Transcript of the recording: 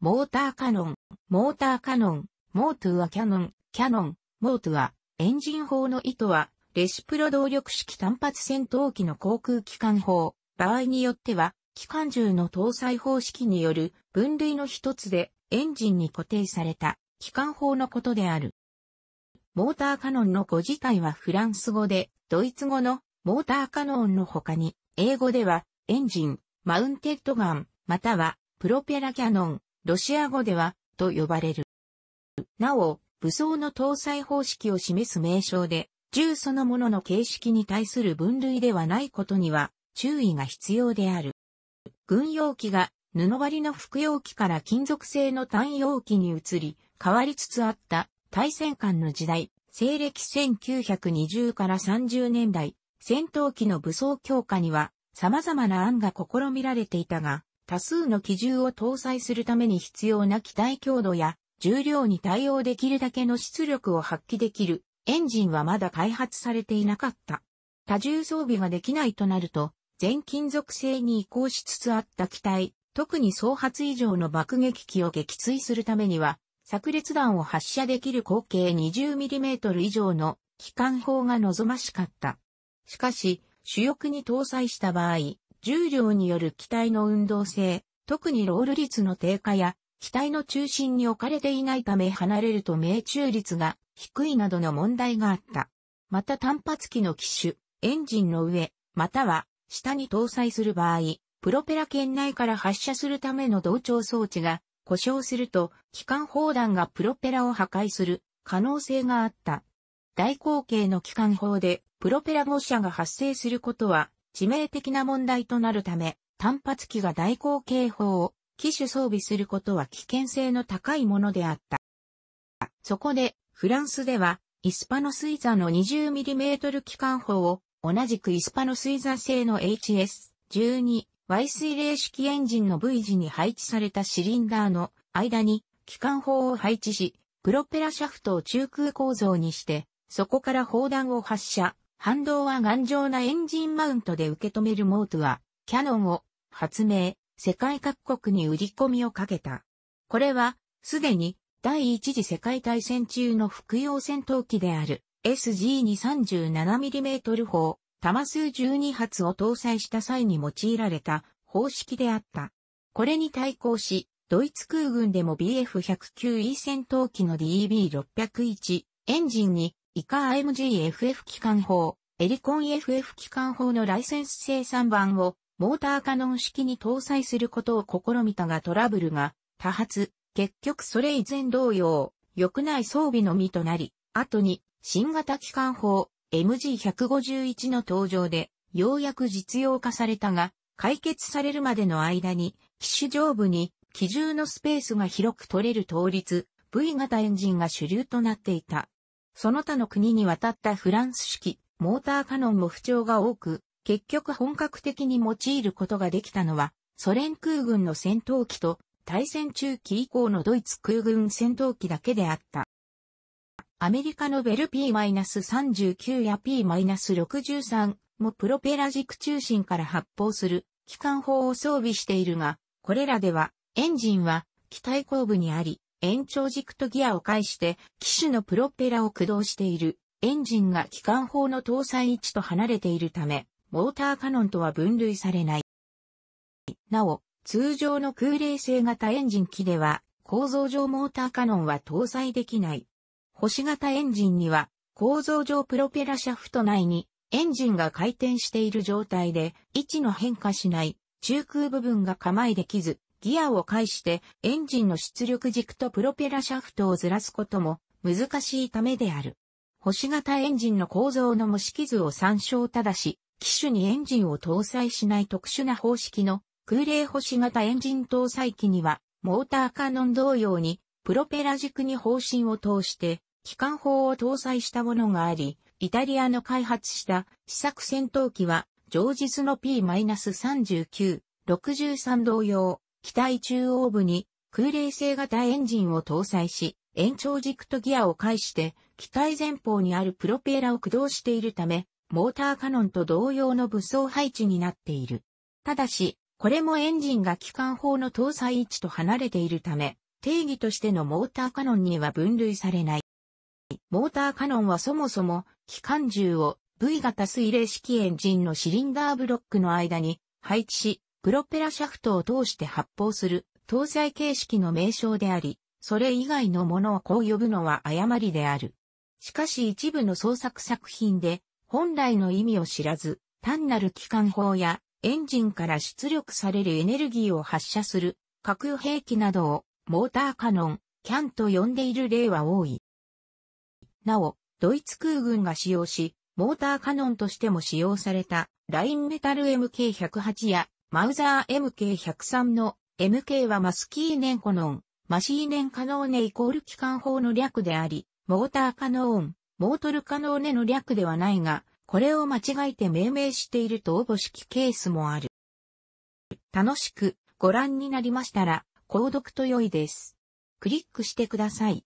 モーターカノン、モーターカノン、モートゥはキャノン、キャノン、モートゥは、エンジン砲の意図は、レシプロ動力式単発戦闘機の航空機関砲、場合によっては、機関銃の搭載方式による分類の一つで、エンジンに固定された、機関砲のことである。モーターカノンの語自体はフランス語で、ドイツ語のモーターカノンの他に、英語ではエンジン、マウンテッドガン、またはプロペラキャノン、ロシア語では、と呼ばれる。なお、武装の搭載方式を示す名称で、銃そのものの形式に対する分類ではないことには注意が必要である。軍用機が布張りの服用機から金属製の単用機に移り、変わりつつあった対戦艦の時代、西暦1920から30年代、戦闘機の武装強化には様々な案が試みられていたが、多数の機銃を搭載するために必要な機体強度や重量に対応できるだけの出力を発揮できるエンジンはまだ開発されていなかった。多重装備ができないとなると、全金属製に移行しつつあった機体、特に総発以上の爆撃機を撃墜するためには、炸裂弾を発射できる口径 20mm 以上の機関砲が望ましかった。しかし、主翼に搭載した場合、重量による機体の運動性、特にロール率の低下や、機体の中心に置かれていないため離れると命中率が低いなどの問題があった。また単発機の機種、エンジンの上、または下に搭載する場合、プロペラ圏内から発射するための同調装置が故障すると、機関砲弾がプロペラを破壊する可能性があった。大口径の機関砲でプロペラ誤射が発生することは致命的な問題となるため、単発機が大口径砲を機種装備することは危険性の高いものであった。そこで、フランスでは、イスパノスイザの 20mm 機関砲を、同じくイスパノスイザ製の HS12Y 水冷式エンジンの V 字に配置されたシリンダーの間に機関砲を配置し、プロペラシャフトを中空構造にして、そこから砲弾を発射、反動は頑丈なエンジンマウントで受け止めるモートは、キャノンを発明、世界各国に売り込みをかけた。これは、すでに第一次世界大戦中の服用戦闘機である SG237mm 砲、弾数12発を搭載した際に用いられた方式であった。これに対抗し、ドイツ空軍でも BF109E 戦闘機の DEB601 エンジンに以下 IMGFF 機関砲、エリコン FF 機関砲のライセンス生産版をモーターカノン式に搭載することを試みたがトラブルが多発、結局それ以前同様、良ない装備のみとなり、後に新型機関砲 MG151 の登場でようやく実用化されたが、解決されるまでの間に、機種上部に機銃のスペースが広く取れる倒立、V 型エンジンが主流となっていた。その他の国に渡ったフランス式モーターカノンも不調が多く、結局本格的に用いることができたのは、ソ連空軍の戦闘機と大戦中期以降のドイツ空軍戦闘機だけであった。アメリカのベル P-39 や P-63 もプロペラ軸中心から発砲する機関砲を装備しているが、これらではエンジンは機体後部にあり、延長軸とギアを介して機種のプロペラを駆動しているエンジンが機関砲の搭載位置と離れているため、モーターカノンとは分類されない。なお、通常の空冷性型エンジン機では構造上モーターカノンは搭載できない。星型エンジンには構造上プロペラシャフト内にエンジンが回転している状態で位置の変化しない中空部分が構えできずギアを介してエンジンの出力軸とプロペラシャフトをずらすことも難しいためである。星型エンジンの構造の模式図を参照ただし、機種にエンジンを搭載しない特殊な方式の空冷星型エンジン搭載機には、モーターカノン同様に、プロペラ軸に方針を通して、機関砲を搭載したものがあり、イタリアの開発した試作戦闘機は、常日の P-39、63同様、機体中央部に空冷性型エンジンを搭載し、延長軸とギアを介して機体前方にあるプロペラを駆動しているため、モーターカノンと同様の武装配置になっている。ただし、これもエンジンが機関砲の搭載位置と離れているため、定義としてのモーターカノンには分類されない。モーターカノンはそもそも、機関銃を V 型水冷式エンジンのシリンダーブロックの間に配置し、プロペラシャフトを通して発砲する搭載形式の名称であり、それ以外のものをこう呼ぶのは誤りである。しかし一部の創作作品で、本来の意味を知らず、単なる機関砲やエンジンから出力されるエネルギーを発射する核兵器などをモーターカノン、キャンと呼んでいる例は多い。なお、ドイツ空軍が使用し、モーターカノンとしても使用されたラインメタル MK108 やマウザー MK103 の MK はマスキーネンコノン、マシーネンカノーネイコール機関砲の略であり、モーターカノーン、モートルカノーネの略ではないが、これを間違えて命名していると応募式ケースもある。楽しくご覧になりましたら、購読と良いです。クリックしてください。